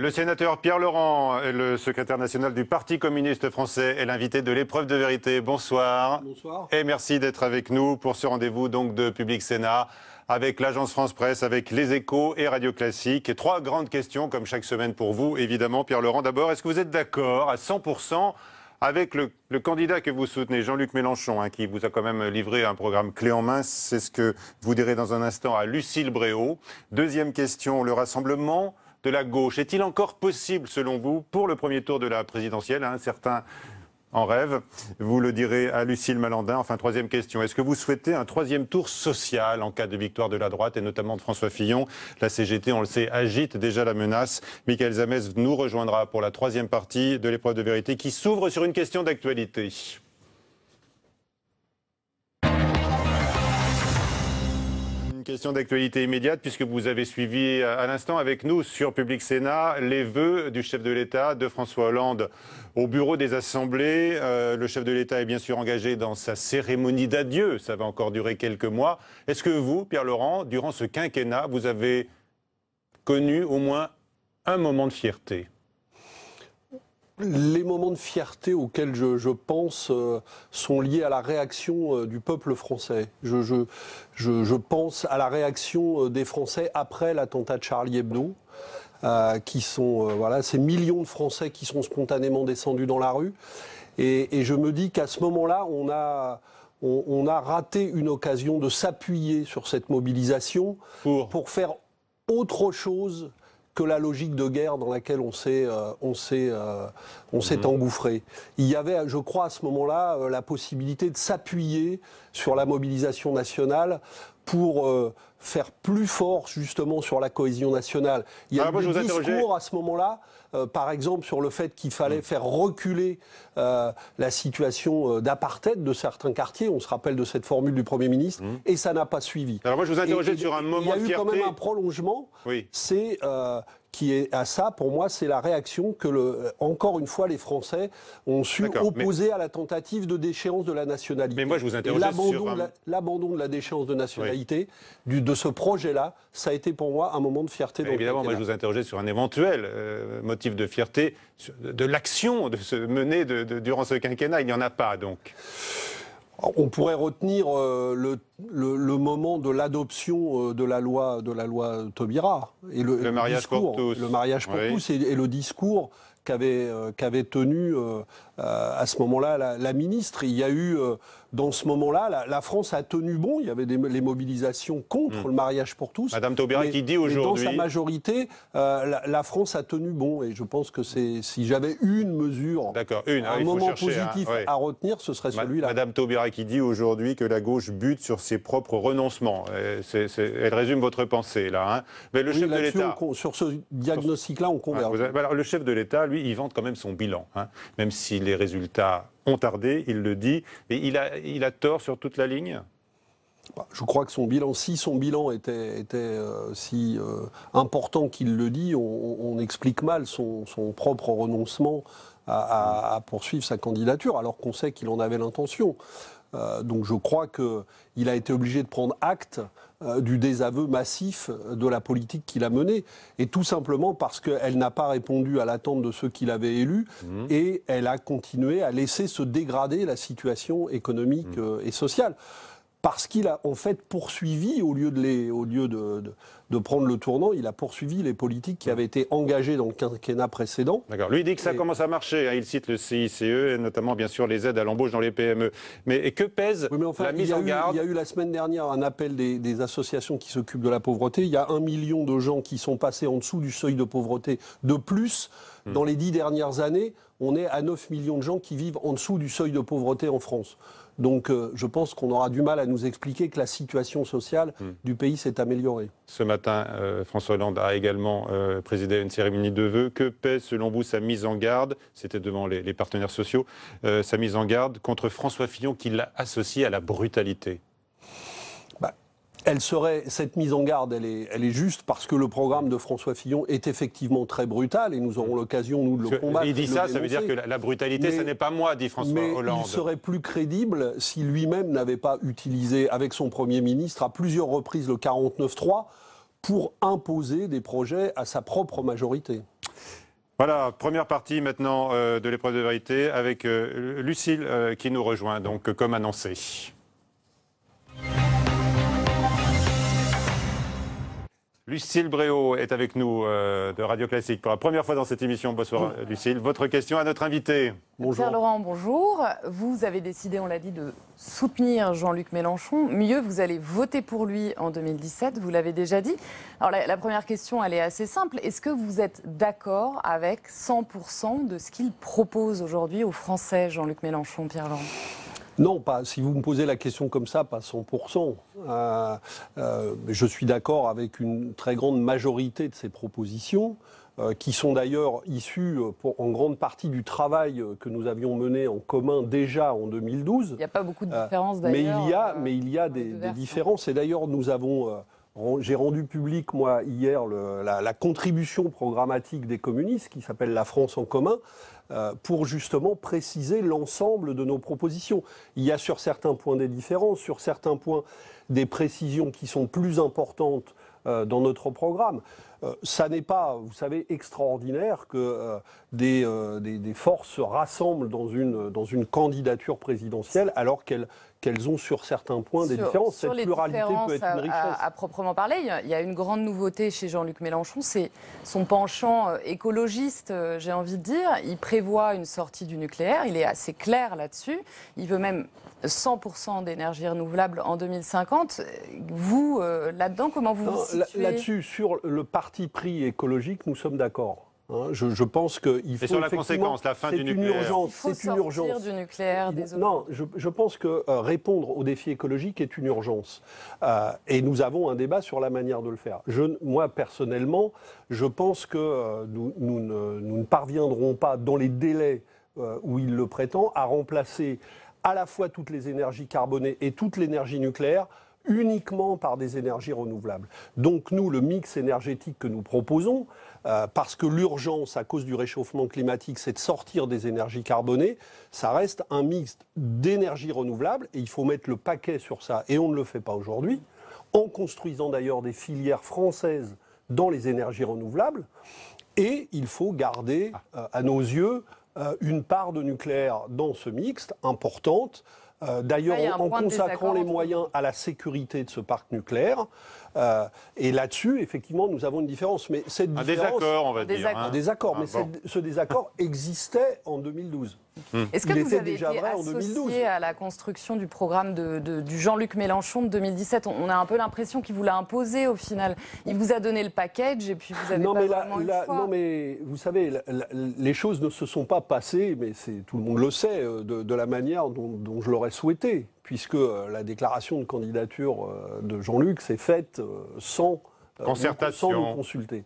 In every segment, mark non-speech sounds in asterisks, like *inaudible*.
Le sénateur Pierre Laurent, le secrétaire national du Parti communiste français, est l'invité de l'épreuve de vérité. Bonsoir. Bonsoir. Et merci d'être avec nous pour ce rendez-vous donc de Public Sénat avec l'Agence France Presse, avec Les Échos et Radio Classique. Et trois grandes questions, comme chaque semaine pour vous, évidemment. Pierre Laurent, d'abord, est-ce que vous êtes d'accord à 100% avec le, candidat que vous soutenez, Jean-Luc Mélenchon, hein, qui vous a quand même livré un programme clé en main. C'est ce que vous direz dans un instant à Lucille Bréau. Deuxième question, le rassemblement de la gauche. Est-il encore possible, selon vous, pour le premier tour de la présidentielle hein? Certains en rêve. Vous le direz à Lucille Malandin. Enfin, troisième question. Est-ce que vous souhaitez un troisième tour social en cas de victoire de la droite et notamment de François Fillon La CGT, on le sait, agite déjà la menace. Michael Zames nous rejoindra pour la troisième partie de l'épreuve de vérité qui s'ouvre sur une question d'actualité. question d'actualité immédiate, puisque vous avez suivi euh, à l'instant avec nous sur Public Sénat les vœux du chef de l'État, de François Hollande, au bureau des assemblées. Euh, le chef de l'État est bien sûr engagé dans sa cérémonie d'adieu. Ça va encore durer quelques mois. Est-ce que vous, Pierre Laurent, durant ce quinquennat, vous avez connu au moins un moment de fierté les moments de fierté auxquels je, pense euh, sont liés à la réaction euh, du peuple français. Je, pense à la réaction euh, des Français après l'attentat de Charlie Hebdo. qui sont voilà ces millions de Français qui sont spontanément descendus dans la rue et, je me dis qu'à ce moment-là on a raté une occasion de s'appuyer sur cette mobilisation pour faire autre chose que la logique de guerre dans laquelle on s'est on euh, on s'est euh, mhm. engouffré. Il y avait, je crois, à ce moment-là, euh, la possibilité de s'appuyer sur la mobilisation nationale pour faire plus fort justement sur la cohésion nationale. Il y a ah, eu discours à ce moment-là euh, par exemple, sur le fait qu'il fallait faire reculer euh, la situation euh, d'apartheid de certains quartiers. On se rappelle de cette formule du Premier ministre. Mmh. Et ça n'a pas suivi. Alors moi, je vous interrogeais sur un moment de Il y a eu quand même un prolongement. Oui. C'est qui est à ça, pour moi, c'est la réaction que, le, euh, encore une fois, les Français ont su opposer à la tentative de déchéance de la nationalité. Mais moi, je vous interroge sur... L'abandon de la déchéance de nationalité du, de ce projet-là, ça a été pour moi un moment de fierté. évidemment, moi, je vous interrogeais sur un éventuel euh, motif de fierté de l'action de se mener durant ce quinquennat. Il n'y en a pas, donc on pourrait retenir euh, le, moment de l'adoption euh, de la loi de la loi Tobira et le, mariage pour tous, le mariage pour tous et, le discours qu'avait euh, qu'avait tenu à ce moment-là la, la, ministre. Il y a eu dans ce moment-là, la, France a tenu bon. Il y avait les mobilisations contre hmm. le mariage pour tous. Madame Taubira qui dit aujourd'hui. Dans sa majorité, euh, la, la, France a tenu bon. Et je pense que c'est si j'avais une mesure, une, un hein, moment hein, positif à retenir, ce serait celui-là. Madame Taubira qui dit aujourd'hui que la gauche bute sur ses propres renoncements. Euh, elle résume votre pensée là. Hein. Mais le chef de l'État. Sur ce diagnostic-là, on converge. alors, le chef de l'État, lui, il vante quand même son bilan. Même si les résultats ont tardé, il le dit. Et il a, tort sur toute la ligne bah, je crois que son bilan, si son bilan était, euh, si euh, important qu'il le dit, on, explique mal son, propre renoncement à, poursuivre sa candidature, alors qu'on sait qu'il en avait l'intention. Euh, donc je crois qu'il a été obligé de prendre acte euh, du désaveu massif de la politique qu'il a menée. Et tout simplement parce qu'elle n'a pas répondu à l'attente de ceux qui l'avaient élue mmh. et elle a continué à laisser se dégrader la situation économique mmh. euh, et sociale parce qu'il a en fait poursuivi, au lieu, de, prendre le tournant, il a poursuivi les politiques qui mm. avaient été engagées dans le quinquennat précédent. D'accord. Lui dit que ça commence à marcher. Hein. Il cite le CICE et notamment, bien sûr, les aides à l'embauche dans les PME. Mais que pèse la mise en garde Il y a eu la semaine dernière un appel des, des associations qui s'occupent de la pauvreté. Il y a un million de gens qui sont passés en dessous du seuil de pauvreté de plus. Mm. Dans les dix dernières années, on est à 9 millions de gens qui vivent en dessous du seuil de pauvreté en France. Donc euh, je pense qu'on aura du mal à nous expliquer que la situation sociale hmm. du pays s'est améliorée. Ce matin, euh, François Hollande a également euh, présidé une cérémonie de vœux. Que pèse selon vous sa mise en garde C'était devant les, partenaires sociaux. sa mise en garde contre François Fillon qui l'a associé à la brutalité elle serait, cette mise en garde, elle est, elle est juste parce que le programme de François Fillon est effectivement très brutal et nous aurons l'occasion, nous, de le combattre. Il dit ça, ça veut dire que la, brutalité, ce n'est pas moi, dit François Hollande. Il serait plus crédible si lui-même n'avait pas utilisé, avec son Premier ministre, à plusieurs reprises le 49-3 pour imposer des projets à sa propre majorité. Voilà, première partie maintenant euh, de l'épreuve de vérité avec Lucile euh, Lucille euh, qui nous rejoint, donc comme annoncé. Lucille Bréau est avec nous euh, de Radio Classique pour la première fois dans cette émission. Bonsoir euh, Lucille. Votre question à notre invité. Bonjour. Pierre Laurent, bonjour. Vous avez décidé, on l'a dit, de soutenir Jean-Luc Mélenchon. Mieux, vous allez voter pour lui en 2017, vous l'avez déjà dit. Alors la, la, première question, elle est assez simple. Est-ce que vous êtes d'accord avec 100% de ce qu'il propose aujourd'hui aux Français, Jean-Luc Mélenchon, Pierre Laurent non, pas. Si vous me posez la question comme ça, pas 100%. Euh, euh, je suis d'accord avec une très grande majorité de ces propositions euh, qui sont d'ailleurs issues en grande partie du travail que nous avions mené en commun déjà en 2012. Il n'y a pas beaucoup de différences d'ailleurs. Mais il y a, mais il y a des hein. différences. Et d'ailleurs, nous avons j'ai rendu public, moi, hier, la, contribution programmatique des communistes, qui s'appelle La France en commun, euh, pour justement préciser l'ensemble de nos propositions. Il y a sur certains points des différences, sur certains points des précisions qui sont plus importantes euh, dans notre programme. Euh, ça n'est pas, vous savez, extraordinaire que des, forces se rassemblent dans une, dans une candidature présidentielle alors qu'elles qu'elles ont sur certains points des différences. Cette pluralité peut être une richesse. À, proprement parler, il y a une grande nouveauté chez Jean-Luc Mélenchon, c'est son penchant euh, écologiste, euh, j'ai envie de dire. Il prévoit une sortie du nucléaire, il est assez clair là-dessus. Il veut même 100% d'énergie renouvelable en 2050. Vous, euh, là-dedans, comment vous vous situez Là-dessus, sur le parti pris écologique, nous sommes d'accord. Hein, je, pense qu'il faut. Et sur la conséquence, la fin du nucléaire. non, je, pense que euh, répondre aux défis écologiques est une urgence. Euh, et nous avons un débat sur la manière de le faire. moi, personnellement, je pense que euh, nous, ne, parviendrons pas, dans les délais où il le prétend, à remplacer à la fois toutes les énergies carbonées et toute l'énergie nucléaire uniquement par des énergies renouvelables. Donc nous, le mix énergétique que nous proposons, euh, parce que l'urgence à cause du réchauffement climatique, c'est de sortir des énergies carbonées, ça reste un mix d'énergies renouvelables et il faut mettre le paquet sur ça. Et on ne le fait pas aujourd'hui, en construisant d'ailleurs des filières françaises dans les énergies renouvelables. Et il faut garder euh, à nos yeux euh, une part de nucléaire dans ce mix, importante. Euh, d'ailleurs, en, consacrant les moyens à la sécurité de ce parc nucléaire, euh, et là-dessus, effectivement, nous avons une différence. Mais cette un différence, désaccord, on va dire. Hein. Un désaccord, ah, mais ce désaccord *laughs* existait en 2012. Hum. Est-ce que vous avez été associé à la construction du programme de, du Jean-Luc Mélenchon de 2017 On a un peu l'impression qu'il vous l'a imposé au final. Il vous a donné le package et puis vous avez non, mais la, Non mais vous savez, les choses ne se sont pas passées, mais tout le monde le sait, euh, de, la manière dont je l'aurais souhaité puisque euh, la déclaration de candidature euh, de Jean-Luc s'est faite euh, sans nous consulter.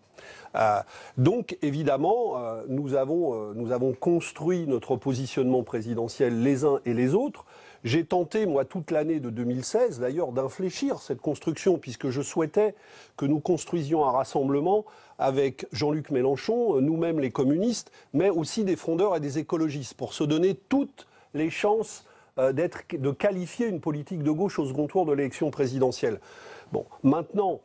donc évidemment, nous, avons, nous avons construit notre positionnement présidentiel les uns et les autres. J'ai tenté, moi, toute l'année de 2016, d'ailleurs, d'infléchir cette construction, puisque je souhaitais que nous construisions un rassemblement avec Jean-Luc Mélenchon, nous-mêmes les communistes, mais aussi des fondeurs et des écologistes, pour se donner toutes les chances euh, de qualifier une politique de gauche au second tour de l'élection présidentielle. Bon, maintenant,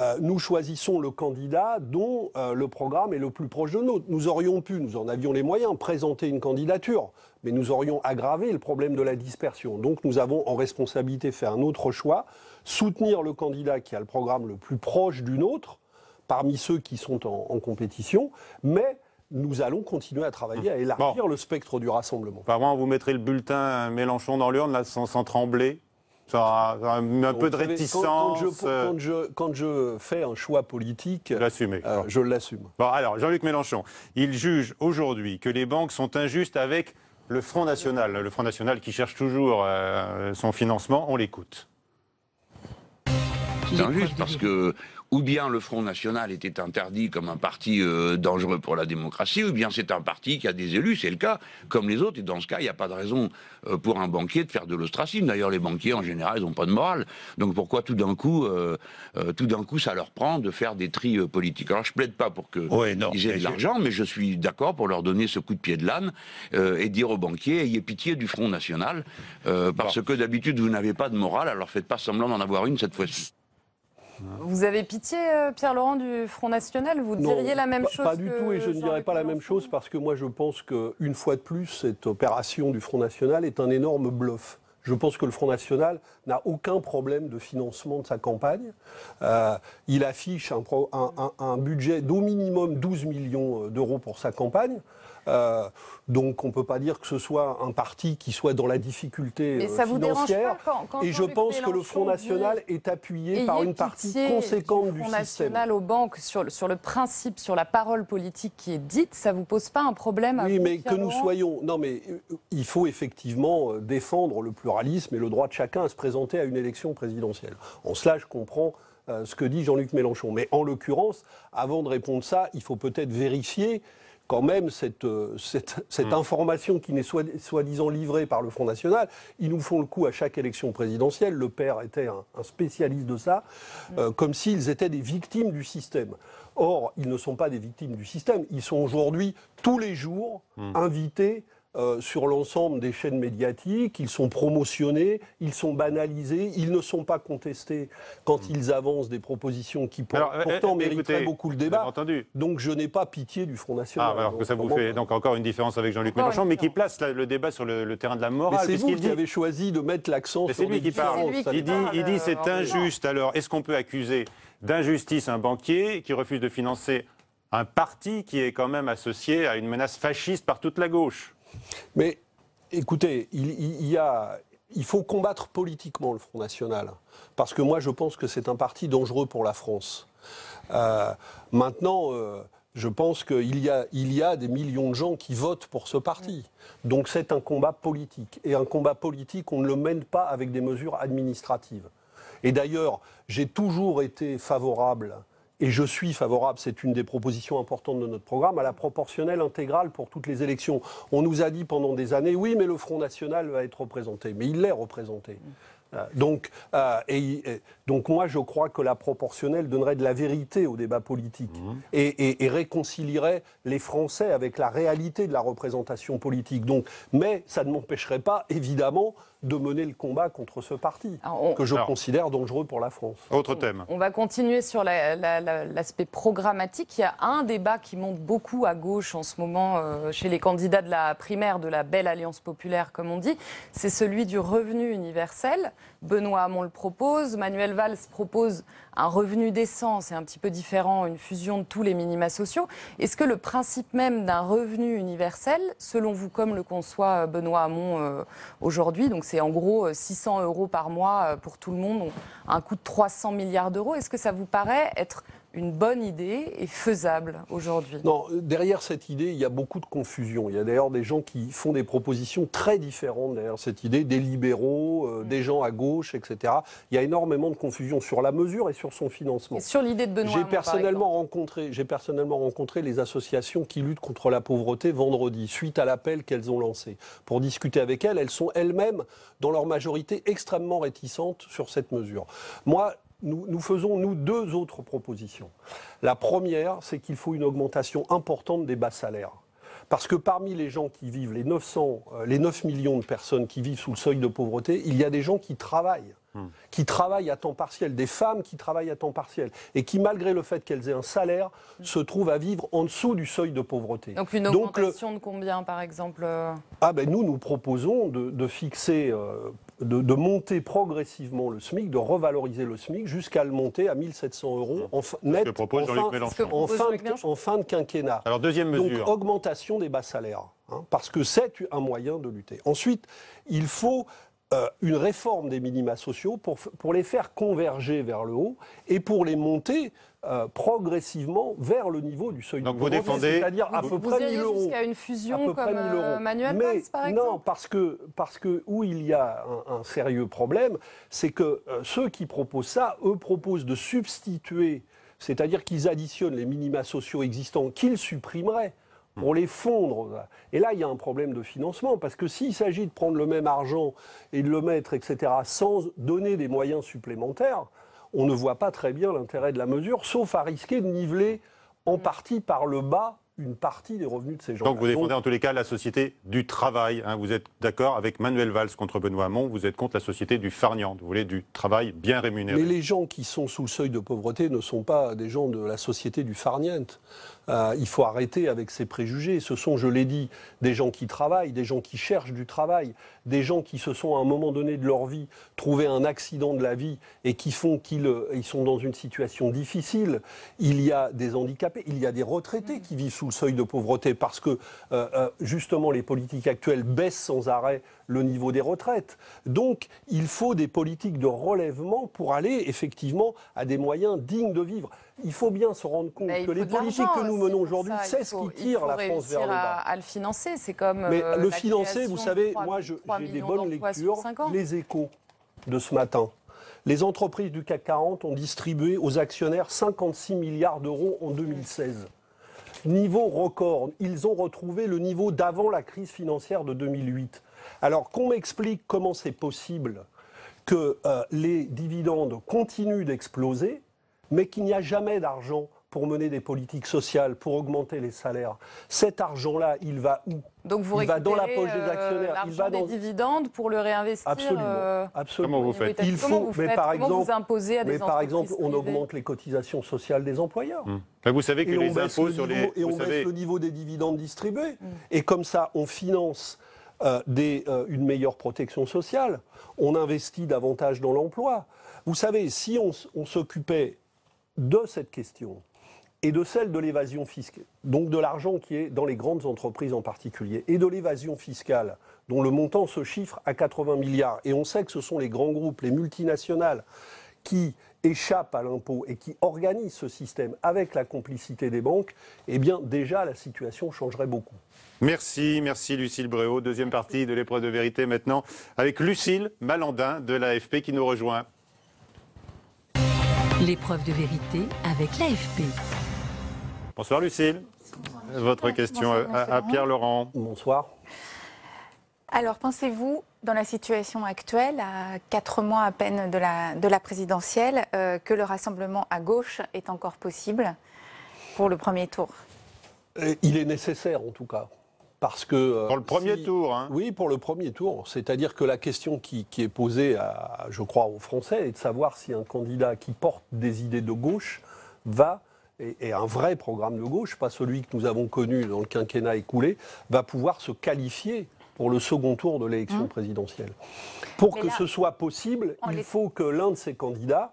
euh, nous choisissons le candidat dont euh, le programme est le plus proche de nôtre. Nous aurions pu, nous en avions les moyens, présenter une candidature, mais nous aurions aggravé le problème de la dispersion. Donc nous avons en responsabilité fait un autre choix, soutenir le candidat qui a le programme le plus proche du nôtre, parmi ceux qui sont en compétition, mais nous allons continuer à travailler, à élargir le spectre du rassemblement. Par vous mettrez le bulletin Mélenchon dans l'urne, là, sans, trembler ça un, peu de réticence. Euh. Quand, je, fais un choix politique, l'assumer euh, je l'assume. alors, Jean-Luc Mélenchon, il juge aujourd'hui que les banques sont injustes avec le Front National. Le Front National qui cherche toujours euh, son financement, on l'écoute. C'est injuste parce que ou bien le Front National était interdit comme un parti euh, dangereux pour la démocratie, ou bien c'est un parti qui a des élus, c'est le cas, comme les autres, et dans ce cas, il n'y a pas de raison euh, pour un banquier de faire de l'ostracisme. D'ailleurs, les banquiers, en général, ils n'ont pas de morale. Donc pourquoi tout d'un coup, euh, tout d'un coup, ça leur prend de faire des tris politiques Alors je plaide pas pour que aient de l'argent, mais je suis d'accord pour leur donner ce coup de pied de l'âne et dire aux banquiers, ayez pitié du Front National, parce que d'habitude, vous n'avez pas de morale, alors faites pas semblant d'en avoir une cette fois-ci. Vous avez pitié, euh, Pierre-Laurent, du Front National Vous diriez la même chose Pas du tout, et je ne dirais pas la même chose parce que moi je pense qu'une fois de plus, cette opération du Front National est un énorme bluff. Je pense que le Front National n'a aucun problème de financement de sa campagne. Euh, il affiche un, un budget d'au minimum 12 millions euh, d'euros pour sa campagne. Euh, donc on ne peut pas dire que ce soit un parti qui soit dans la difficulté Mais euh, ça financière. Vous et je pense que le Front National est appuyé par une partie conséquente du, système. – Le Front National aux banques sur, le principe, sur la parole politique qui est dite, ça vous pose pas un problème Oui, mais que nous soyons. Non, mais euh, il faut effectivement défendre le pluralisme et le droit de chacun à se présenter à une élection présidentielle. En cela, je comprends ce que dit Jean-Luc Mélenchon. Mais en l'occurrence, avant de répondre ça, il faut peut-être vérifier quand même cette, euh, hmm. information qui n'est soi-disant livrée par le Front National. Ils nous font le coup à chaque élection présidentielle. Le père était un, spécialiste de ça, euh, hmm. comme s'ils étaient des victimes du système. Or, ils ne sont pas des victimes du système. Ils sont aujourd'hui, tous les jours, hmm. invités euh, sur l'ensemble des chaînes médiatiques, ils sont promotionnés, ils sont banalisés, ils ne sont pas contestés quand hmm. ils avancent des propositions qui alors, eh, pourtant eh, mériteraient beaucoup le débat. Donc je n'ai pas pitié du Front National. Ah, alors que ça vous fait donc encore une différence avec Jean-Luc Mélenchon, mais qui place le débat sur le, terrain de la morale. C'est vous qui dit... avez choisi de mettre l'accent sur il dit, il dit c'est ah, injuste. Alors est-ce qu'on peut accuser d'injustice un banquier qui refuse de financer un parti qui est quand même associé à une menace fasciste par toute la gauche mais écoutez, il, faut combattre politiquement le Front National, parce que moi je pense que c'est un parti dangereux pour la France. Euh, maintenant, euh, je pense qu'il y, a, il y a des millions de gens qui votent pour ce parti. Donc c'est un combat politique. Et un combat politique, on ne le mène pas avec des mesures administratives. Et d'ailleurs, j'ai toujours été favorable et je suis favorable, c'est une des propositions importantes de notre programme, à la proportionnelle intégrale pour toutes les élections. On nous a dit pendant des années, oui, mais le Front National va être représenté, mais il l'est représenté. Euh, donc, euh, donc moi, je crois que la proportionnelle donnerait de la vérité au débat politique mmh. et, et, réconcilierait les Français avec la réalité de la représentation politique. Donc, mais ça ne m'empêcherait pas, évidemment, de mener le combat contre ce parti, ah, que je considère dangereux pour la France. Autre thème. On, va continuer sur l'aspect programmatique. Il y a un débat qui monte beaucoup à gauche en ce moment euh, chez les candidats de la primaire, de la belle alliance populaire, comme on dit. C'est celui du revenu universel. Benoît Hamon le propose, Manuel Valls propose un revenu décent, c'est un petit peu différent, une fusion de tous les minima sociaux. Est-ce que le principe même d'un revenu universel, selon vous, comme le conçoit euh, Benoît Hamon euh, aujourd'hui, donc c'est en gros 600 euh, euros par mois pour tout le monde, un coût de 300 milliards d'euros, est-ce que ça vous paraît être une bonne idée est faisable aujourd'hui Non, derrière cette idée, il y a beaucoup de confusion. Il y a d'ailleurs des gens qui font des propositions très différentes derrière cette idée, des libéraux, euh, mm. des gens à gauche, etc. Il y a énormément de confusion sur la mesure et sur son financement. Et sur l'idée de Benoît J'ai personnellement, rencontré, personnellement rencontré les associations qui luttent contre la pauvreté vendredi, suite à l'appel qu'elles ont lancé. Pour discuter avec elles, elles sont elles-mêmes, dans leur majorité, extrêmement réticentes sur cette mesure. Moi, nous, faisons, nous, deux autres propositions. La première, c'est qu'il faut une augmentation importante des bas salaires. Parce que parmi les gens qui vivent, les 900, euh, les 9 millions de personnes qui vivent sous le seuil de pauvreté, il y a des gens qui travaillent, hmm. qui travaillent à temps partiel, des femmes qui travaillent à temps partiel, et qui, malgré le fait qu'elles aient un salaire, hmm. se trouvent à vivre en dessous du seuil de pauvreté. Donc une augmentation de combien, par exemple euh Ah ben nous, nous proposons de, fixer euh, de, monter progressivement le SMIC, de revaloriser le SMIC jusqu'à le monter à 1700 euros net, en, fin, de quinquennat. Alors deuxième Donc augmentation des bas salaires, hein, parce que c'est un moyen de lutter. Ensuite, il faut euh, une réforme des minima sociaux pour, les faire converger vers le haut et pour les monter euh, progressivement vers le niveau du seuil Donc vous défendez, c'est-à-dire à peu près 1000 euros. une fusion comme Manuel Mais par exemple Non, parce que, parce que où il y a un, sérieux problème, c'est que euh, ceux qui proposent ça, eux proposent de substituer, c'est-à-dire qu'ils additionnent les minima sociaux existants qu'ils supprimeraient Mmh. on les fondre. Et là, il y a un problème de financement, parce que s'il s'agit de prendre le même argent et de le mettre, etc., sans donner des moyens supplémentaires, on ne voit pas très bien l'intérêt de la mesure, sauf à risquer de niveler en mmh. partie par le bas une partie des revenus de ces gens. Donc vous défendez en tous les cas la société du travail. Hein. Vous êtes d'accord avec Manuel Valls contre Benoît Hamon, vous êtes contre la société du farniente. Vous voulez du travail bien rémunéré. Mais les gens qui sont sous le seuil de pauvreté ne sont pas des gens de la société du farniente. Euh, il faut arrêter avec ces préjugés. Ce sont, je l'ai dit, des gens qui travaillent, des gens qui cherchent du travail, des gens qui se sont à un moment donné de leur vie trouvé un accident de la vie et qui font qu'ils euh, ils sont dans une situation difficile. Il y a des handicapés, il y a des retraités qui vivent sous le seuil de pauvreté parce que euh, euh, justement les politiques actuelles baissent sans arrêt le niveau des retraites. Donc il faut des politiques de relèvement pour aller effectivement à des moyens dignes de vivre. Il faut bien se rendre compte que les politiques que nous menons aujourd'hui, c'est ce qui tire la France vers le bas. À, à le financer, c'est comme. Mais euh, le financer, vous savez, moi j'ai des bonnes lectures, les échos de ce matin. Les entreprises du CAC 40 ont distribué aux actionnaires 56 milliards d'euros en 2016 niveau record. Ils ont retrouvé le niveau d'avant la crise financière de 2008. Alors qu'on m'explique comment c'est possible que euh, les dividendes continuent d'exploser, mais qu'il n'y a jamais d'argent pour mener des politiques sociales, pour augmenter les salaires. Cet argent-là, il va où Donc vous il va dans la poche des euh, actionnaires. il va dans les dividendes pour le réinvestir. Absolument. Euh, Absolument. Comment vous faites Il faut, mais par exemple, par exemple, on augmente les cotisations sociales des employeurs. Hum. vous savez que les impôts sur les, on baisse le niveau des dividendes distribués. Hum. Et comme ça, on finance. Euh, une meilleure protection sociale, on investit davantage dans l'emploi. Vous savez, si on, on s'occupait de cette question, et de celle de l'évasion fiscale, donc de l'argent qui est dans les grandes entreprises en particulier, et de l'évasion fiscale, dont le montant se chiffre à 80 milliards. Et on sait que ce sont les grands groupes, les multinationales, qui échappent à l'impôt et qui organisent ce système avec la complicité des banques, eh bien déjà la situation changerait beaucoup. Merci, merci Lucille Bréau. Deuxième partie de l'épreuve de vérité maintenant avec Lucille Malandin de l'AFP qui nous rejoint. L'épreuve de vérité avec l'AFP. Bonsoir Lucille. Votre question à, Pierre Laurent. Bonsoir. Alors, pensez-vous, dans la situation actuelle, à quatre mois à peine de la, présidentielle, euh, que le rassemblement à gauche est encore possible pour le premier tour euh, Il est nécessaire, en tout cas. Parce que, euh, pour le premier tour. Hein. Oui, pour le premier tour. C'est-à-dire que la question qui, qui est posée, à, je crois, aux Français est de savoir si un candidat qui porte des idées de gauche va et, un vrai programme de gauche, pas celui que nous avons connu dans le quinquennat écoulé, va pouvoir se qualifier pour le second tour de l'élection mmh. présidentielle. Pour que ce soit possible, il faut que l'un de ces candidats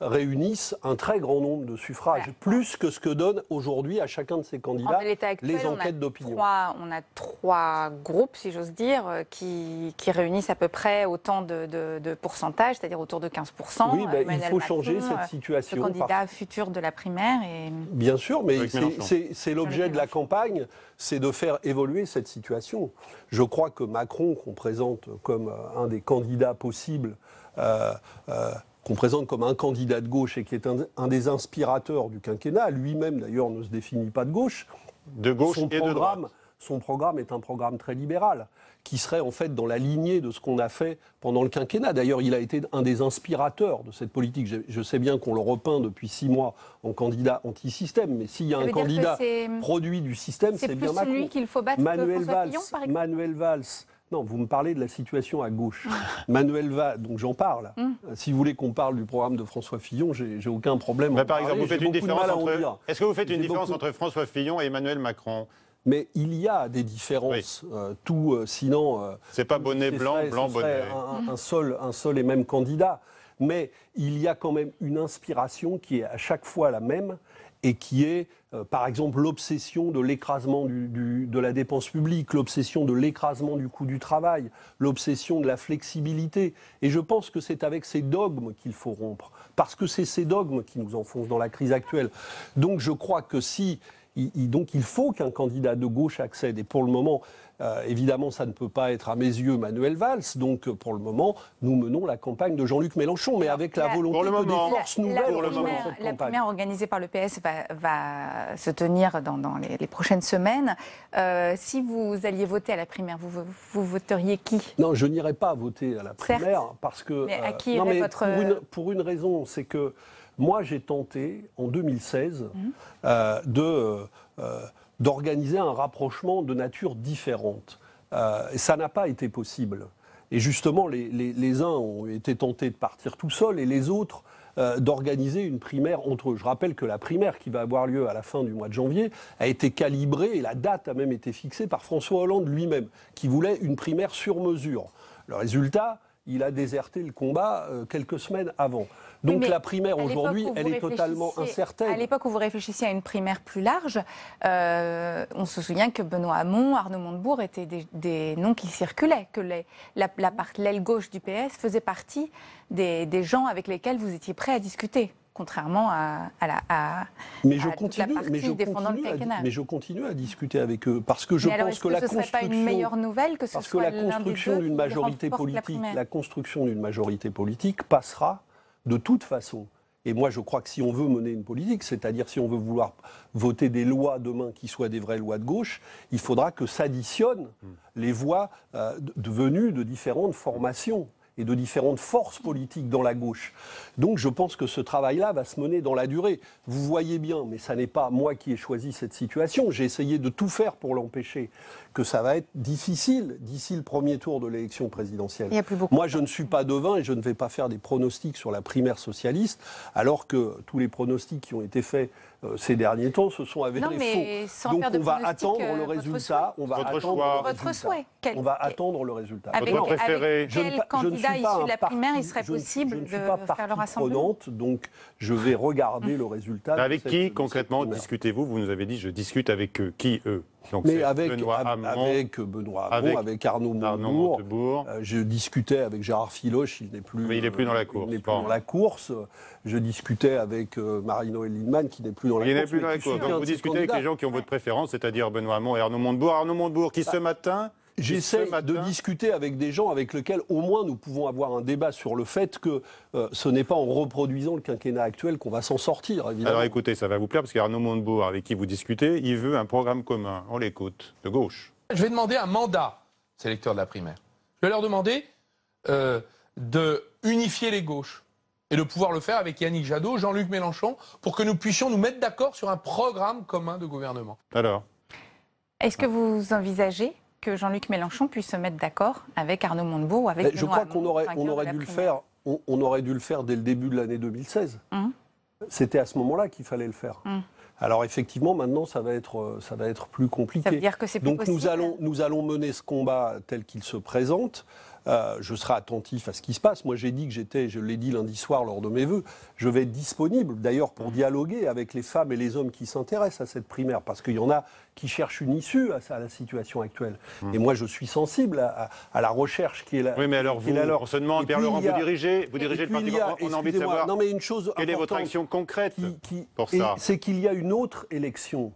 réunissent un très grand nombre de suffrages, plus que ce que donnent aujourd'hui à chacun de ces candidats les enquêtes d'opinion. On a trois groupes, si j'ose dire, euh, qui, qui, réunissent à peu près autant de, de, pourcentages, c'est-à-dire autour de 15%. Oui, ben, il faut changer cette euh, situation. Le candidat futur de la primaire. Et... Bien sûr, mais c'est l'objet de la campagne, c'est de faire évoluer cette situation. Je crois que Macron, qu'on présente comme euh, un des candidats possibles, euh, qu'on présente comme un candidat de gauche et qui est un, des inspirateurs du quinquennat, lui-même d'ailleurs ne se définit pas de gauche. De gauche et de droite. Son programme est un programme très libéral, qui serait en fait dans la lignée de ce qu'on a fait pendant le quinquennat. D'ailleurs, il a été un des inspirateurs de cette politique. Je, sais bien qu'on le repeint depuis six mois en candidat anti-système, mais s'il y a un candidat produit du système, c'est bien Macron. C'est celui qu'il faut battre Manuel Fillon, par exemple. Manuel Valls non, vous me parlez de la situation à gauche. Manuel va, donc j'en parle. Mm. Euh, si vous voulez qu'on parle du programme de François Fillon, j'ai aucun problème. Mais par exemple, vous faites une différence entre. Est-ce que vous faites une différence entre François Fillon et Emmanuel Macron mais il y a des différences. Euh, tout, euh, sinon. c'est pas bonnet blanc, blanc bonnet. Un, mm. un seul et même candidat. Mais il y a quand même une inspiration qui est à chaque fois la même, et qui est, euh, par exemple, l'obsession de l'écrasement de la dépense publique, l'obsession de l'écrasement du coût du travail, l'obsession de la flexibilité. Et je pense que c'est avec ces dogmes qu'il faut rompre, parce que c'est ces dogmes qui nous enfoncent dans la crise actuelle. Donc je crois que si donc il faut qu'un candidat de gauche accède. Et pour le moment, euh, évidemment, ça ne peut pas être à mes yeux Manuel Valls. Donc, pour le moment, nous menons la campagne de Jean-Luc Mélenchon, mais avec la, volonté de des forces nouvelles. pour le moment. la primaire organisée par le PS va, se tenir dans, les, prochaines semaines. Euh, si vous alliez voter à la primaire, vous, voteriez qui Non, je n'irai pas voter à la primaire parce que. Mais à euh, qui pour, pour une raison, c'est que. Moi, j'ai tenté, en 2016, mhm. euh, euh, d'organiser un rapprochement de nature différente. Euh, ça n'a pas été possible. Et justement, les, les, uns ont été tentés de partir tout seuls et les autres d'organiser une primaire entre eux. Je rappelle que la primaire qui va avoir lieu à la fin du mois de janvier a été calibrée et la date a même été fixée par François Hollande lui-même, qui voulait une primaire sur mesure. Le résultat, il a déserté le combat quelques semaines avant. Donc la primaire aujourd'hui, elle est totalement incertaine. À l'époque où vous réfléchissiez à une primaire plus large, euh, on se souvient que Benoît Hamon, Arnaud Montebourg étaient des, noms qui circulaient, que la, la l'aile gauche du PS faisait partie des, gens avec lesquels vous étiez prêt à discuter contrairement à, la, partie mais je continue, mais je continue à, discuter avec eux parce que je pense que, la ce construction pas une meilleure nouvelle que ce que la construction d'une majorité politique, la construction d'une majorité politique passera de toute façon. Et moi, je crois que si on veut mener une politique, c'est-à-dire si on veut vouloir voter des lois demain qui soient des vraies lois de gauche, il faudra que s'additionnent hmm. les voix euh, venues de différentes formations et de différentes forces politiques dans la gauche. Donc je pense que ce travail-là va se mener dans la durée. Vous voyez bien, mais ça n'est pas moi qui ai choisi cette situation. J'ai essayé de tout faire pour l'empêcher, que ça va être difficile d'ici le premier tour de l'élection présidentielle. moi, je ne suis pas devin et je ne vais pas faire des pronostics sur la primaire socialiste, alors que tous les pronostics qui ont été faits euh, ces derniers temps se sont avec des faux. Donc on va attendre euh, le résultat. On va attendre votre souhait. On va attendre le résultat. Avec, votre préféré. quel candidat issu de la primaire il serait possible de faire leur rassemblement Donc je vais regarder le résultat. Avec qui concrètement discutez-vous Vous nous avez dit je discute avec eux. Qui eux mais avec euh, Benoît Hamon, avec, Benoît avec, Arnaud Montebourg, euh, je discutais avec Gérard Filoche, il n'est plus, dans la euh, course. Il n'est plus dans la course. Je discutais avec Marino et qui n'est plus dans la course. Il n'est plus dans la course. Donc vous discutez avec les gens qui ont votre préférence, c'est-à-dire Benoît Hamon et Arnaud Montebourg. Arnaud Montebourg, qui ce bah. matin J'essaie de discuter avec des gens avec lesquels au moins nous pouvons avoir un débat sur le fait que euh, ce n'est pas en reproduisant le quinquennat actuel qu'on va s'en sortir, évidemment. Alors écoutez, ça va vous plaire, parce qu'Arnaud Montebourg, avec qui vous discutez, il veut un programme commun. On l'écoute, de gauche. Je vais demander un mandat, ces lecteurs de la primaire. Je vais leur demander euh, de unifier les gauches et de pouvoir le faire avec Yannick Jadot, Jean-Luc Mélenchon, pour que nous puissions nous mettre d'accord sur un programme commun de gouvernement. Alors Est-ce que vous envisagez que Jean-Luc Mélenchon puisse se mettre d'accord avec Arnaud Montebourg ou avec. moi. je crois qu'on aurait, on aurait dû le faire. On, aurait dû le faire dès le début de l'année 2016. Hum. C'était à ce moment-là qu'il fallait le faire. Hum. Alors effectivement, maintenant, ça va être, euh, ça va être plus compliqué. c'est Donc nous allons, nous allons mener ce combat tel qu'il se présente. Euh, je serai attentif à ce qui se passe. Moi, j'ai dit que j'étais, je l'ai dit lundi soir lors de mes voeux, je vais être disponible d'ailleurs pour mm. dialoguer avec les femmes et les hommes qui s'intéressent à cette primaire, parce qu'il y en a qui cherchent une issue à, la situation actuelle. Mm. Et moi, je suis sensible à, la recherche qui est là. Oui, mais alors vous, personnellement, Pierre Laurent, vous dirigez, le Parti. A, on a envie de savoir. une chose quelle est votre action concrète qui, pour ça C'est qu'il y a une autre élection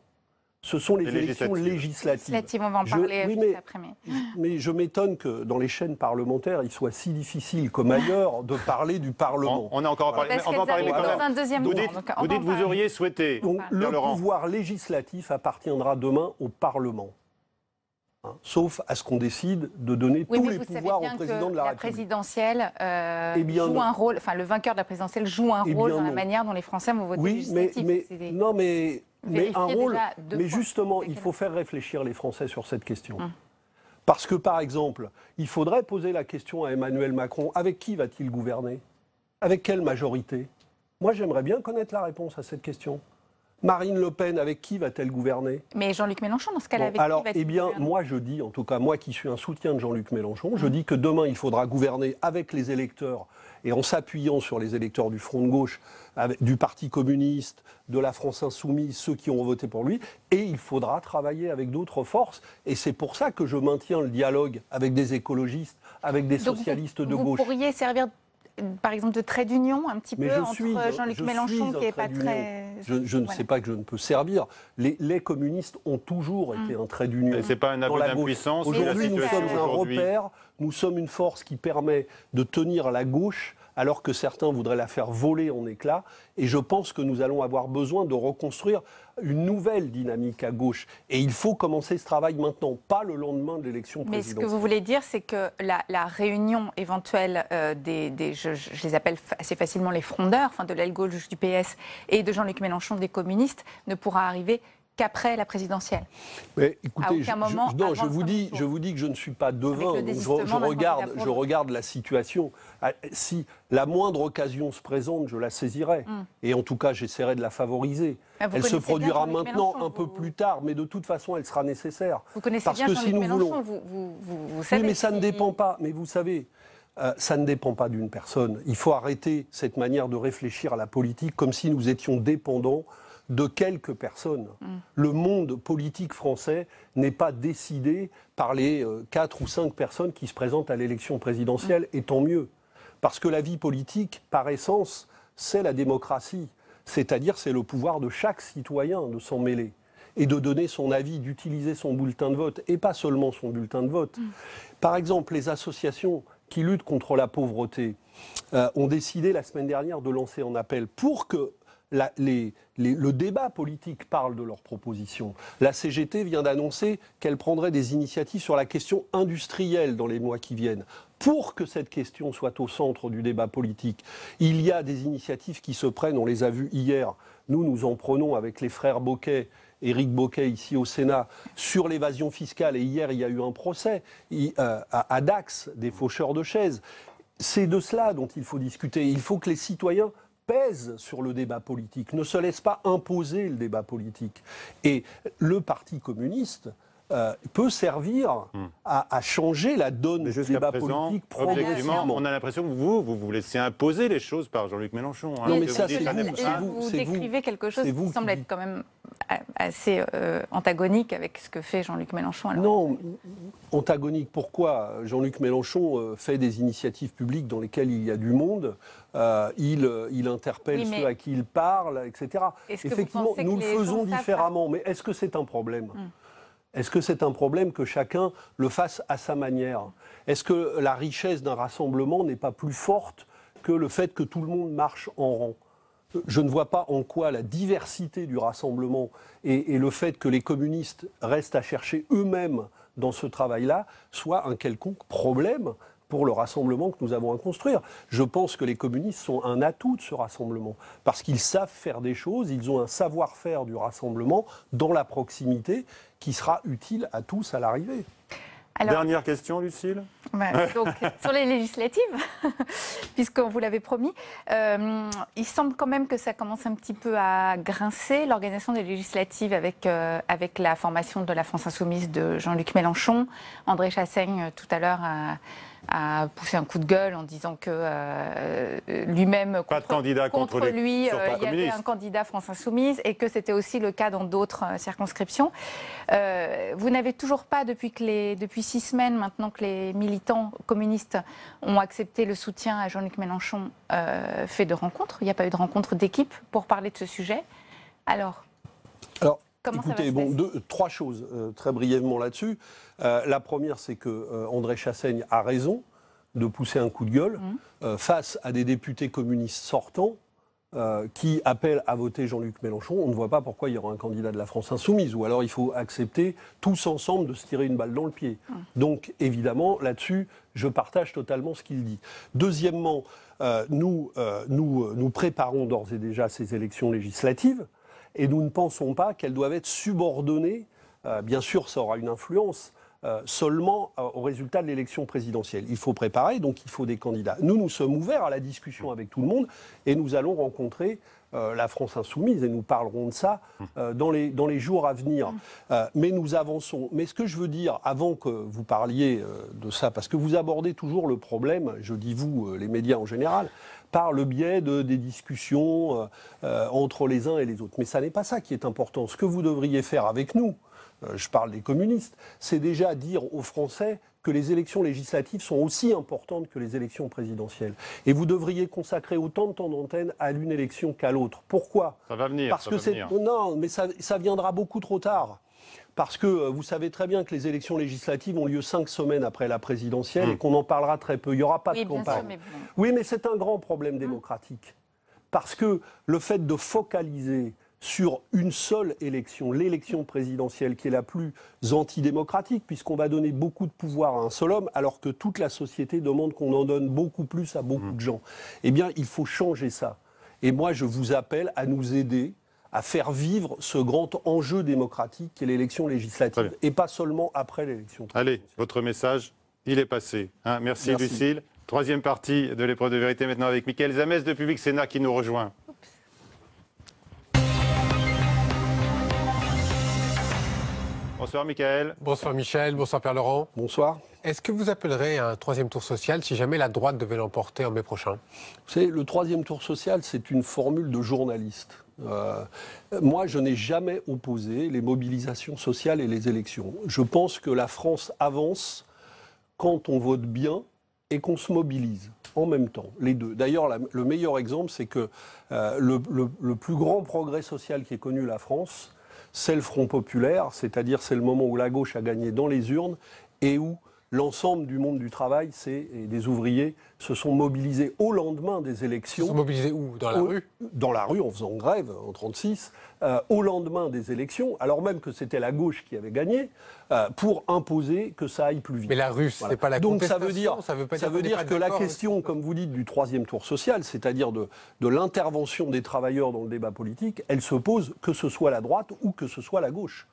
ce sont les, élections législatives. on va en parler mais, Mais, je m'étonne que dans les chaînes parlementaires, il soit si difficile comme ailleurs de parler du Parlement. On, a encore on va parler quand même. Un deuxième vous dites, vous, vous, auriez souhaité. Donc, hein, le pouvoir législatif appartiendra demain au Parlement. Hein, sauf à ce qu'on décide de donner tous les pouvoirs au président de la, République. présidentielle euh, eh bien joue un rôle, enfin le vainqueur de la présidentielle joue un eh rôle dans la manière dont les Français vont voter. Oui, non, mais mais mais justement, il faut faire réfléchir les Français sur cette question. Hum. Parce que, par exemple, il faudrait poser la question à Emmanuel Macron avec qui va-t-il gouverner Avec quelle majorité Moi, j'aimerais bien connaître la réponse à cette question. Marine Le Pen, avec qui va-t-elle gouverner Mais Jean-Luc Mélenchon, dans ce cas-là, avec alors, qui Eh bien, moi je dis, en tout cas, moi qui suis un soutien de Jean-Luc Mélenchon, je mmh. dis que demain, il faudra gouverner avec les électeurs et en s'appuyant sur les électeurs du Front de gauche, du Parti communiste, de la France insoumise, ceux qui ont voté pour lui, et il faudra travailler avec d'autres forces. Et c'est pour ça que je maintiens le dialogue avec des écologistes, avec des socialistes de gauche. Vous pourriez servir par exemple, de trait d'union un petit peu entre Jean-Luc Mélenchon qui n'est pas très. Je, ne sais pas que je ne peux servir. Les, communistes ont toujours mm. été un trait d'union. n'est pas un aveu d'impuissance. Aujourd'hui, nous sommes un repère. Nous sommes une force qui permet de tenir la gauche alors que certains voudraient la faire voler en éclats. Et je pense que nous allons avoir besoin de reconstruire une nouvelle dynamique à gauche. Et il faut commencer ce travail maintenant, pas le lendemain de l'élection présidentielle. Mais ce que vous voulez dire, c'est que la, réunion éventuelle euh, des, je, les appelle assez facilement les frondeurs, enfin de l'aile gauche du PS et de Jean-Luc Mélenchon des communistes, ne pourra arriver qu'après la présidentielle. Mais écoutez, je, non, je vous dis, je vous dis que je ne suis pas devin. Je, regarde, je regarde la situation. Ah, si la moindre occasion se présente, je la saisirai. Hmm. Et en tout cas, j'essaierai de la favoriser. Ah, elle se produira maintenant, un peu plus tard, mais de toute façon, elle sera nécessaire. Vous connaissez Parce bien que si nous vous, vous, vous savez oui, mais ça ne dépend pas. Mais vous savez. Euh, ça ne dépend pas d'une personne. Il faut arrêter cette manière de réfléchir à la politique comme si nous étions dépendants de quelques personnes. Le monde politique français n'est pas décidé par les euh, quatre ou cinq personnes qui se présentent à l'élection présidentielle, et tant mieux. Parce que la vie politique, par essence, c'est la démocratie. C'est-à-dire, c'est le pouvoir de chaque citoyen de s'en mêler et de donner son avis, d'utiliser son bulletin de vote, et pas seulement son bulletin de vote. Par exemple, les associations qui luttent contre la pauvreté euh, ont décidé la semaine dernière de lancer un appel pour que le débat politique parle de leurs propositions. La CGT vient d'annoncer qu'elle prendrait des initiatives sur la question industrielle dans les mois qui viennent. Pour que cette question soit au centre du débat politique, il y a des initiatives qui se prennent, on les a vues hier. Nous, nous en prenons avec les frères Boquet Éric Boquet ici au Sénat sur l'évasion fiscale. Et hier, il y a eu un procès euh, à Dax des faucheurs de chaises. C'est de cela dont il faut discuter. Il faut que les citoyens pèse sur le débat politique, ne se laisse pas imposer le débat politique. Et le Parti communiste, euh, peut servir hmm. à, changer la donne du débat présent, politique On a l'impression que vous, vous laissez imposer les choses par Jean-Luc Mélenchon. Hein. non, mais ça, vous. décrivez quelque chose qui semble être quand même euh, assez euh, antagonique avec ce que fait Jean-Luc Mélenchon. Alors. Non, antagonique, pourquoi Jean-Luc Mélenchon fait des initiatives publiques dans lesquelles il y a du monde, il, interpelle ceux à qui il parle, etc. Effectivement, nous le faisons différemment, mais est-ce que c'est un problème hmm. Est-ce que c'est un problème que chacun le fasse à sa manière Est-ce que la richesse d'un rassemblement n'est pas plus forte que le fait que tout le monde marche en rang je ne vois pas en quoi la diversité du rassemblement et, le fait que les communistes restent à chercher eux-mêmes dans ce travail-là soit un quelconque problème pour le rassemblement que nous avons à construire. Je pense que les communistes sont un atout de ce rassemblement, parce qu'ils savent faire des choses, ils ont un savoir-faire du rassemblement dans la proximité, qui sera utile à tous à l'arrivée. Dernière question, Lucille. *laughs* sur les législatives, *laughs* puisque vous l'avait promis, euh, il semble quand même que ça commence un petit peu à grincer, l'organisation des législatives avec, euh, avec la formation de la France Insoumise de Jean-Luc Mélenchon. André Chassaigne, euh, tout à l'heure, a a poussé un coup de gueule en disant que euh, lui-même contre, lui, euh, il y avait un candidat France Insoumise et que c'était aussi le cas dans d'autres euh, circonscriptions. vous n'avez toujours pas, depuis, que depuis six semaines maintenant que les militants communistes ont accepté le soutien à Jean-Luc Mélenchon, fait de rencontres Il n'y a pas eu de rencontre d'équipe pour parler de ce sujet. Alors Écoutez, bon, trois choses euh, très brièvement là-dessus. Euh, la première, c'est que euh, André Chassaigne a raison de pousser un coup de gueule mmh. face à des députés communistes sortants. qui appellent à voter Jean-Luc Mélenchon, on ne voit pas pourquoi il y aura un candidat de la France insoumise, ou alors il faut accepter tous ensemble de se tirer une balle dans le pied. Mmh. Donc évidemment, là-dessus, je partage totalement ce qu'il dit. Deuxièmement, nous, nous, nous préparons d'ores et déjà ces élections législatives et nous ne pensons pas qu'elles doivent être subordonnées, euh, bien sûr ça aura une influence, euh, seulement euh, au résultat de l'élection présidentielle. Il faut préparer, donc il faut des candidats. Nous, nous sommes ouverts à la discussion avec tout le monde et nous allons rencontrer la France insoumise et nous parlerons de ça dans, dans les jours à venir. mais nous avançons. Mais ce que je veux dire, avant que vous parliez de ça, parce que vous abordez toujours le problème, je dis vous, les médias en général, par le biais de, des discussions euh, euh, entre les uns et les autres. Mais ça n'est pas ça qui est important. Ce que vous devriez faire avec nous, euh, je parle des communistes, c'est déjà dire aux Français que les élections législatives sont aussi importantes que les élections présidentielles. Et vous devriez consacrer autant de temps d'antenne à l'une élection qu'à l'autre. Pourquoi Ça va venir. Parce que c'est non, mais ça, ça viendra beaucoup trop tard parce que euh, vous savez très bien que les élections législatives ont lieu cinq semaines après la présidentielle et mmh. qu'on en parlera très peu. Il n'y aura pas de campagne. Oui, mais c'est un grand problème mmh. démocratique. Parce que le fait de focaliser sur une seule élection, l'élection présidentielle, qui est la plus antidémocratique, puisqu'on va donner beaucoup de pouvoir à un seul homme, alors que toute la société demande qu'on en donne beaucoup plus à beaucoup mmh. de gens. Eh bien, il faut changer ça. Et moi, je vous appelle à nous aider à faire vivre ce grand enjeu démocratique qu'est l'élection législative, et pas seulement après l'élection. Allez, votre message, il est passé. Hein. merci, Lucille. Troisième partie de l'épreuve de vérité maintenant avec Michael Zames de Public Sénat qui nous rejoint. Bonsoir Michael. Bonsoir Michel, bonsoir Pierre Laurent. Bonsoir. Est-ce que vous appellerez un troisième tour social si jamais la droite devait l'emporter en mai prochain Vous savez, le troisième tour social, c'est une formule de journaliste. Euh, moi, je n'ai jamais opposé les mobilisations sociales et les élections. Je pense que la France avance quand on vote bien et qu'on se mobilise en même temps, les deux. D'ailleurs, le meilleur exemple, c'est que euh, le, plus grand progrès social qui est connu la France, c'est le Front populaire, c'est-à-dire c'est le moment où la gauche a gagné dans les urnes et où l'ensemble du monde du travail c'est des ouvriers se sont mobilisés au lendemain des élections. se mobilisés où Dans la rue Dans la rue, en faisant grève en 1936, euh, au lendemain des élections, alors même que c'était la gauche qui avait gagné, euh, pour imposer que ça aille plus vite. Mais la rue, ce n'est pas la Donc ça veut dire, ça veut dire, que la question, comme vous dites, du troisième tour social, c'est-à-dire de l'intervention des travailleurs dans le débat politique, elle se pose que ce soit la droite ou que ce soit la gauche.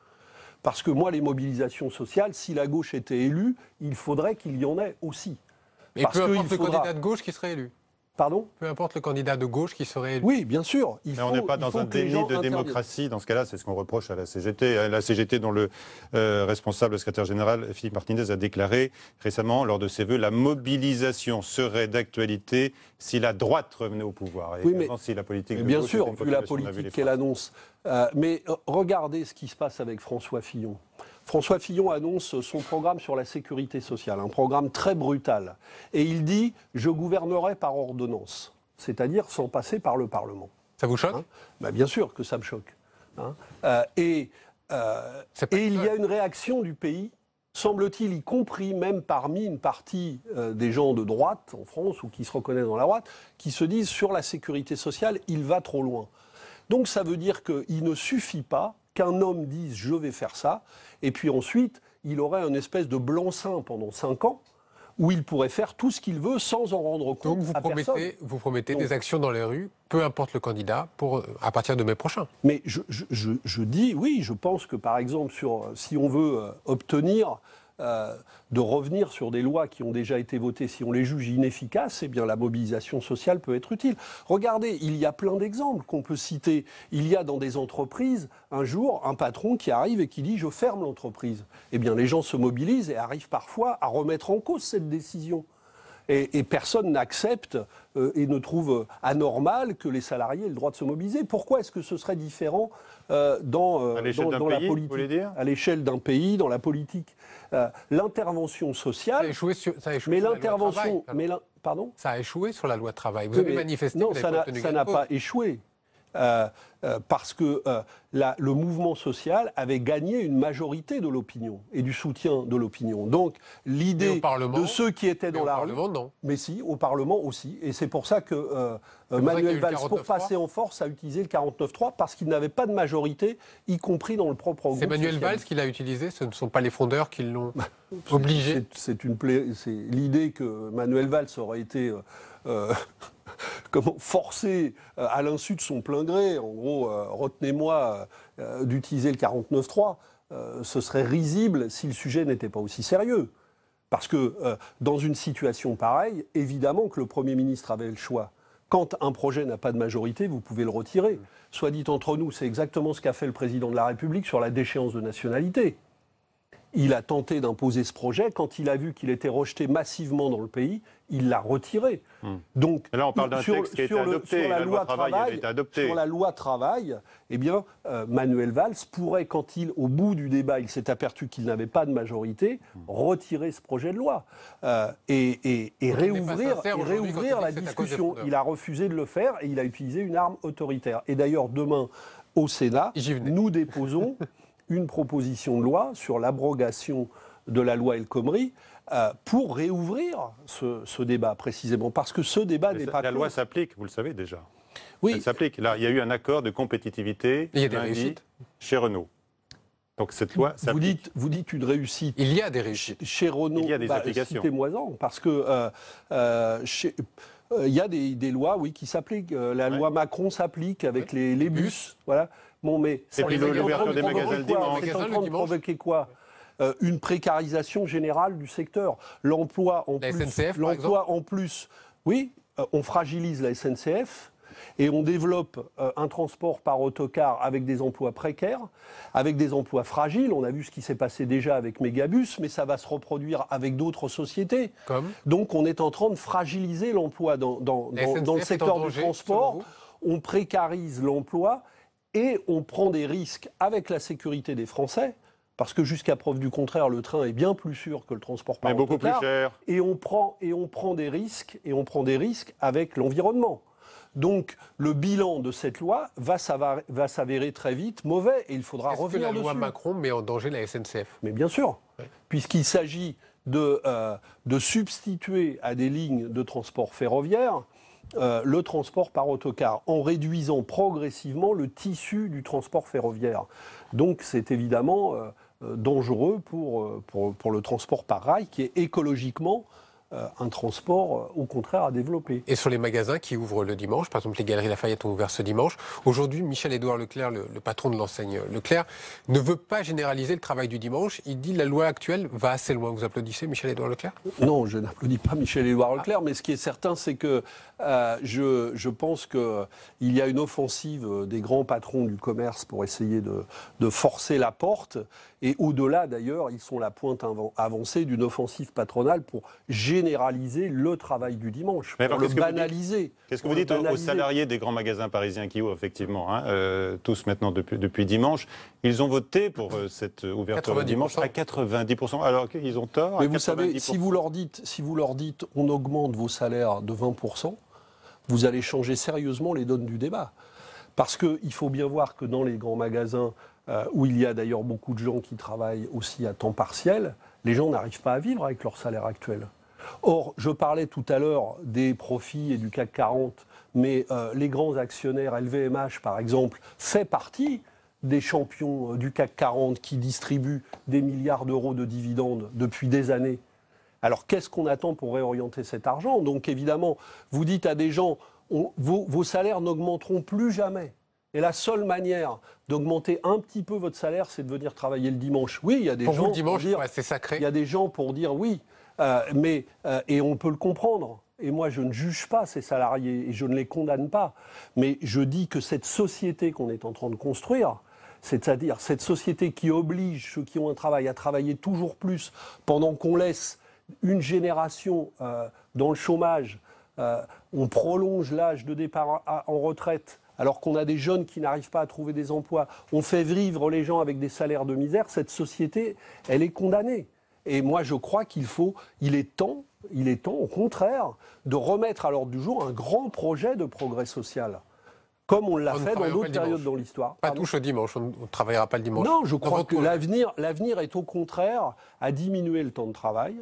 Parce que moi, les mobilisations sociales, si la gauche était élue, il faudrait qu'il y en ait aussi. Et parce peu importe le candidat de gauche qui serait élu. Peu importe le candidat de gauche qui serait. Oui, bien sûr. Il mais on n'est pas dans un déni de démocratie. Dans ce cas-là, c'est ce qu'on reproche à la CGT. Hein, la CGT, dont le euh, responsable, le secrétaire général Philippe Martinez, a déclaré récemment, lors de ses voeux, la mobilisation serait d'actualité si la droite revenait au pouvoir. oui, mais si la politique. bien sûr, vu la politique qu'elle annonce. Euh, mais euh, regardez ce qui se passe avec François Fillon. François Fillon annonce son programme sur la sécurité sociale, un programme très brutal. Et il dit Je gouvernerai par ordonnance, c'est-à-dire sans passer par le Parlement. Ça vous choque hein bah, Bien sûr que ça me choque. Hein euh, euh, et, il y a une réaction du pays semble-t-il, y compris même parmi une partie euh, des gens de droite en France ou qui se reconnaissent dans la droite, qui se disent sur la sécurité sociale, il va trop loin. Donc ça veut dire qu'il ne suffit pas qu'un homme dise je vais faire ça, et puis ensuite il aurait un espèce de blanc-seing pendant cinq ans où il pourrait faire tout ce qu'il veut sans en rendre compte. Donc vous promettez, Vous promettez des actions dans les rues, peu importe le candidat, pour, euh, à partir de mai prochain. Mais je, dis, oui, je pense que par exemple, sur, euh, si on veut euh, obtenir euh, de revenir sur des lois qui ont déjà été votées, si on les juge inefficaces, eh bien la mobilisation sociale peut être utile. Regardez, il y a plein d'exemples qu'on peut citer. Il y a dans des entreprises, un jour, un patron qui arrive et qui dit je ferme l'entreprise. Eh bien les gens se mobilisent et arrivent parfois à remettre en cause cette décision. Et, personne n'accepte euh, et ne trouve anormal que les salariés aient le droit de se mobiliser. Pourquoi est-ce que ce serait différent euh, dans, euh, à dans, la politique À l'échelle d'un pays, dans la politique. l'intervention sociale. Ça a échoué sur, mais l'intervention. Pardon. pardon Ça a échoué sur la loi travail. Vous avez manifesté. Non, ça n'a pas échoué. Euh, euh, parce que euh, le mouvement social avait gagné une majorité de l'opinion et du soutien de l'opinion. Donc l'idée de ceux qui étaient dans la rue, non. mais si au Parlement aussi, et c'est pour ça que Manuel Valls, pour passer en force, a utilisé le 49-3 parce qu'il n'avait pas de majorité, y compris dans le propre groupe. C'est Manuel Valls qui l'a utilisé, ce ne sont pas les fondeurs qui l'ont bah, obligé. C'est l'idée que Manuel Valls aurait été euh, *laughs* comment forcer euh, à l'insu de son plein gré, en gros, euh, retenez-moi d'utiliser le 49-3, ce serait risible si le sujet n'était pas aussi sérieux. Parce que dans une situation pareille, évidemment que le Premier ministre avait le choix. Quand un projet n'a pas de majorité, vous pouvez le retirer. Soit dit entre nous, c'est exactement ce qu'a fait le président de la République sur la déchéance de nationalité. Il a tenté d'imposer ce projet. Quand il a vu qu'il était rejeté massivement dans le pays, il l'a retiré. Hmm. Donc, Sur la, loi, travail, Sur la loi travail, bien, euh, Manuel Valls pourrait, quand il, au bout du débat, il s'est aperçu qu'il n'avait pas de majorité, hmm. retirer ce projet de loi euh, et, réouvrir, et réouvrir la discussion. Il a refusé de le faire et il a utilisé une arme autoritaire. Et d'ailleurs, demain, au Sénat, nous déposons une proposition de loi sur l'abrogation de la loi El Khomri euh, pour réouvrir ce, débat précisément, parce que ce débat n'est pas... La loi s'applique, vous le savez déjà. Oui. Elle s'applique. Là, il y a eu un accord de compétitivité il y a des réussites. chez Renault. Donc cette loi s'applique. Vous dites, vous dites une réussite. Il y a des Chez Renault, il y a des bah, applications. parce que... Euh, euh, il y a des, lois, oui, qui s'appliquent. La loi Macron s'applique avec les, bus. Voilà. Bon, mais c'est l'ouverture des magasins le dimanche. de provoquer quoi euh, une précarisation générale du secteur. L'emploi en la plus, l'emploi en plus, oui, euh, on fragilise la SNCF et on développe euh, un transport par autocar avec des emplois précaires, avec des emplois fragiles. On a vu ce qui s'est passé déjà avec Megabus, mais ça va se reproduire avec d'autres sociétés. Donc on est en train de fragiliser l'emploi dans, le secteur du transport. On précarise l'emploi et on prend des risques avec la sécurité des Français parce que jusqu'à preuve du contraire, le train est bien plus sûr que le transport par Mais beaucoup plus cher. Et on prend et on prend des risques et on prend des risques avec l'environnement. Donc le bilan de cette loi va s'avérer très vite mauvais et il faudra revenir dessus. Est-ce que la loi Macron met en danger la SNCF Mais bien sûr, puisqu'il s'agit euh, de, substituer à des lignes de transport ferroviaire euh, le transport par autocar, en réduisant progressivement le tissu du transport ferroviaire. Donc c'est évidemment... Euh, euh, dangereux euh, pour, pour, le transport par rail, qui est écologiquement euh, un transport au contraire à développer. Et sur les magasins qui ouvrent le dimanche, par exemple les galeries Lafayette ont ouvert ce dimanche, aujourd'hui Michel-Édouard Leclerc, le, patron de l'enseigne Leclerc, ne veut pas généraliser le travail du dimanche. Il dit la loi actuelle va assez loin. Vous applaudissez Michel-Édouard Leclerc Non, je n'applaudis pas Michel-Édouard Leclerc, mais ce qui est certain, c'est que je, je, pense qu'il y a une offensive des grands patrons du commerce pour essayer de, de forcer la porte. Et au-delà, d'ailleurs, ils sont la pointe avancée d'une offensive patronale pour généraliser le travail du dimanche, pour le banaliser. Qu'est-ce que vous dites, aux salariés des grands magasins parisiens qui ont effectivement, hein, euh, tous maintenant depuis, dimanche Ils ont voté pour euh, cette ouverture du dimanche à 90%, alors qu'ils ont tort. Mais vous savez, si vous, leur dites, si vous leur dites on augmente vos salaires de 20%, vous allez changer sérieusement les donnes du débat. Parce qu'il faut bien voir que dans les grands magasins, euh, où il y a d'ailleurs beaucoup de gens qui travaillent aussi à temps partiel, les gens n'arrivent pas à vivre avec leur salaire actuel. Or, je parlais tout à l'heure des profits et du CAC 40, mais euh, les grands actionnaires, LVMH par exemple, fait partie des champions euh, du CAC 40 qui distribuent des milliards d'euros de dividendes depuis des années. Alors qu'est-ce qu'on attend pour réorienter cet argent Donc évidemment, vous dites à des gens, vos salaires n'augmenteront plus jamais. Et la seule manière d'augmenter un petit peu votre salaire, c'est de venir travailler le dimanche. Oui, il y a des gens pour dire, c'est sacré. Il y a des gens pour dire oui, euh, mais euh, et on peut le comprendre. Et moi, je ne juge pas ces salariés et je ne les condamne pas. Mais je dis que cette société qu'on est en train de construire, c'est-à-dire cette société qui oblige ceux qui ont un travail à travailler toujours plus pendant qu'on laisse une génération euh, dans le chômage, on prolonge l'âge de départ en retraite alors qu'on a des jeunes qui n'arrivent pas à trouver des emplois, on fait vivre les gens avec des salaires de misère, cette société, elle est condamnée. Et moi, je crois qu'il faut, il est temps, il est temps, au contraire, de remettre à l'ordre du jour un grand projet de progrès social comme on l'a fait dans d'autres périodes dans l'histoire. Pas tous touche dimanche, on ne travaillera pas le dimanche. Non, je crois que l'avenir est au contraire à diminuer le temps de travail,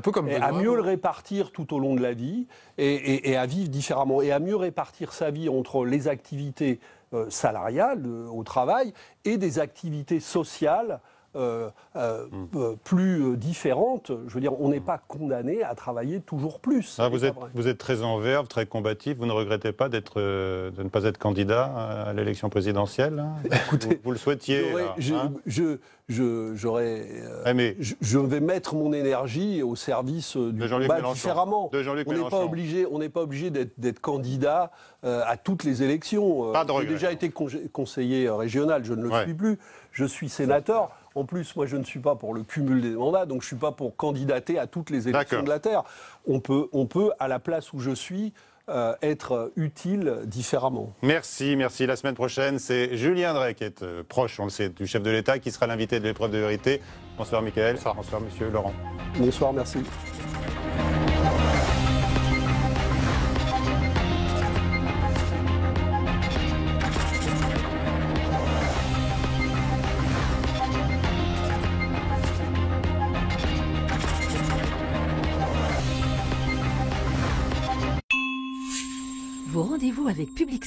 peu comme et à mieux le répartir tout au long de la vie et, à vivre différemment et à mieux répartir sa vie entre les activités euh, salariales euh, au travail et des activités sociales euh, euh, hmm. euh, plus différente. Je veux dire, on n'est hmm. pas condamné à travailler toujours plus. Ah, vous, êtes, vous, êtes, très en verve, très combatif. Vous ne regrettez pas de ne pas être candidat à l'élection présidentielle hein bah, Écoutez, vous, le souhaitiez j'aurais, hein ah, je, je, vais mettre mon énergie au service du combat différemment. De on n'est pas obligé, on n'est pas obligé d'être candidat à toutes les élections. J'ai déjà été conseiller régional, je ne le suis plus. Je suis sénateur. En plus, moi, je ne suis pas pour le cumul des mandats, donc je ne suis pas pour candidater à toutes les élections de la Terre. On peut, on peut, à la place où je suis, euh, être utile différemment. Merci, merci. La semaine prochaine, c'est Julien Drey qui est euh, proche, on le sait, du chef de l'État, qui sera l'invité de l'épreuve de vérité. Bonsoir, Michael. Bonsoir, Bonsoir monsieur Laurent. Bonsoir, merci.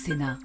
Sénat.